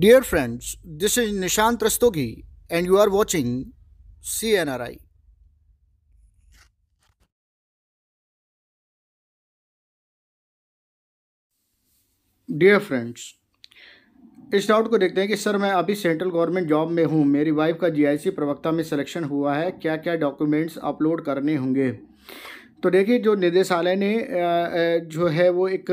dear friends this is Nishant Rastogi and you are watching C N R I dear friends इस doubt को देखते हैं कि सर मैं अभी सेंट्रल गवर्नमेंट जॉब में हूँ मेरी वाइफ का जीआईसी प्रवक्ता में सिलेक्शन हुआ है क्या क्या डॉक्यूमेंट्स अपलोड करने होंगे तो देखिए जो निदेशालय ने जो है वो एक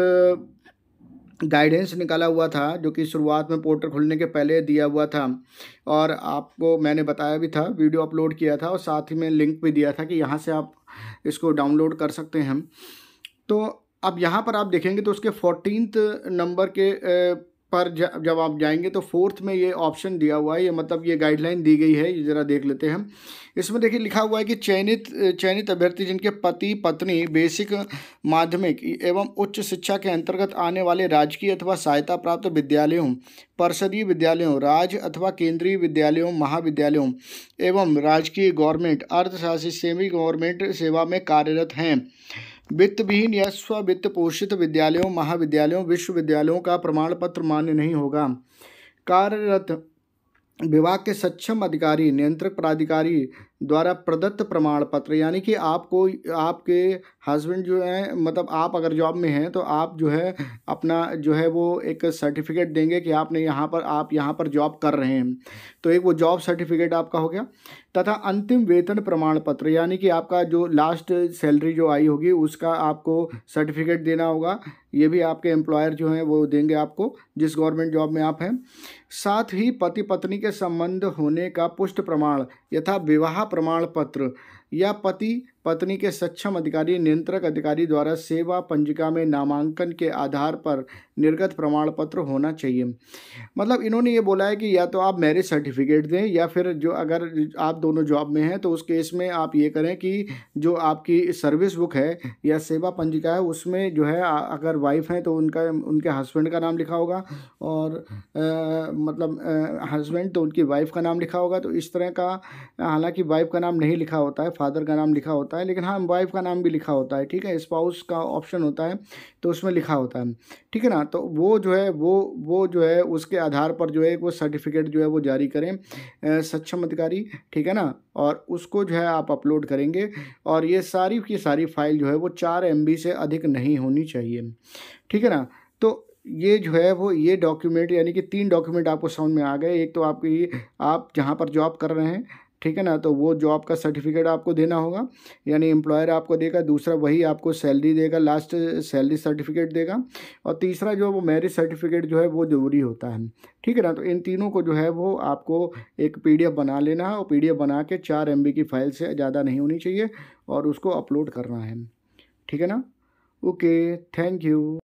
गाइडेंस निकाला हुआ था जो कि शुरुआत में पोर्टल खुलने के पहले दिया हुआ था और आपको मैंने बताया भी था वीडियो अपलोड किया था और साथ ही में लिंक भी दिया था कि यहाँ से आप इसको डाउनलोड कर सकते हैं तो अब यहाँ पर आप देखेंगे तो उसके फोर्टीन नंबर के पर जब आप जाएंगे तो फोर्थ में ये ऑप्शन दिया हुआ है ये मतलब ये गाइडलाइन दी गई है ये ज़रा देख लेते हैं इसमें देखिए लिखा हुआ है कि चयनित चयनित अभ्यर्थी जिनके पति पत्नी बेसिक माध्यमिक एवं उच्च शिक्षा के अंतर्गत आने वाले राजकीय अथवा सहायता प्राप्त विद्यालयों परिषदीय विद्यालयों राज्य अथवा केंद्रीय विद्यालयों महाविद्यालयों एवं राजकीय गवर्नमेंट अर्धशासित सेमी गवर्नमेंट सेवा में कार्यरत हैं वित्तविहीन या स्व वित्त पोषित विद्यालयों महाविद्यालयों विश्वविद्यालयों का प्रमाण पत्र मान्य नहीं होगा कार्यरत विभाग के सक्षम अधिकारी नियंत्रक प्राधिकारी द्वारा प्रदत्त प्रमाण पत्र यानी कि आपको आपके हस्बैंड जो है मतलब आप अगर जॉब में हैं तो आप जो है अपना जो है वो एक सर्टिफिकेट देंगे कि आपने यहाँ पर आप यहाँ पर जॉब कर रहे हैं तो एक वो जॉब सर्टिफिकेट आपका हो गया तथा अंतिम वेतन प्रमाण पत्र यानी कि आपका जो लास्ट सैलरी जो आई होगी उसका आपको सर्टिफिकेट देना होगा ये भी आपके एम्प्लॉयर जो हैं वो देंगे आपको जिस गवर्नमेंट जॉब में आप हैं साथ ही पति पत्नी के संबंध होने का पुष्ट प्रमाण यथा विवाह प्रमाण पत्र या पति पत्नी के सक्षम अधिकारी नियंत्रक अधिकारी द्वारा सेवा पंजिका में नामांकन के आधार पर निर्गत प्रमाण पत्र होना चाहिए मतलब इन्होंने ये बोला है कि या तो आप मैरिज सर्टिफिकेट दें या फिर जो अगर आप दोनों जॉब में हैं तो उस केस में आप ये करें कि जो आपकी सर्विस बुक है या सेवा पंजिका है उसमें जो है अगर वाइफ हैं तो उनका उनके हस्बैंड का नाम लिखा होगा और आ, मतलब हस्बैंड तो उनकी वाइफ का नाम लिखा होगा तो इस तरह का हालांकि वाइफ का नाम नहीं लिखा होता है फादर का नाम लिखा होता होता है लेकिन हाँ वाइफ का नाम भी लिखा होता है ठीक है स्पाउस का ऑप्शन होता है तो उसमें लिखा होता है ठीक है ना तो वो जो है वो वो जो है उसके आधार पर जो है वो सर्टिफिकेट जो है वो जारी करें सक्षम अधिकारी ठीक है ना और उसको जो है आप अपलोड करेंगे और ये सारी की सारी फाइल जो है वो चार एम से अधिक नहीं होनी चाहिए ठीक है ना तो ये जो है वो ये डॉक्यूमेंट यानी कि तीन डॉक्यूमेंट आपको समझ में आ गए एक तो आपकी आप जहाँ पर जॉब कर रहे हैं ठीक है ना तो वो जॉब का सर्टिफिकेट आपको देना होगा यानी एम्प्लॉयर आपको देगा दूसरा वही आपको सैलरी देगा लास्ट सैलरी सर्टिफिकेट देगा और तीसरा जो वो मैरिज सर्टिफिकेट जो है वो ज़रूरी होता है ठीक है ना तो इन तीनों को जो है वो आपको एक पीडीएफ बना लेना है और पी बना के चार एम की फ़ाइल से ज़्यादा नहीं होनी चाहिए और उसको अपलोड करना है ठीक है ना ओके थैंक यू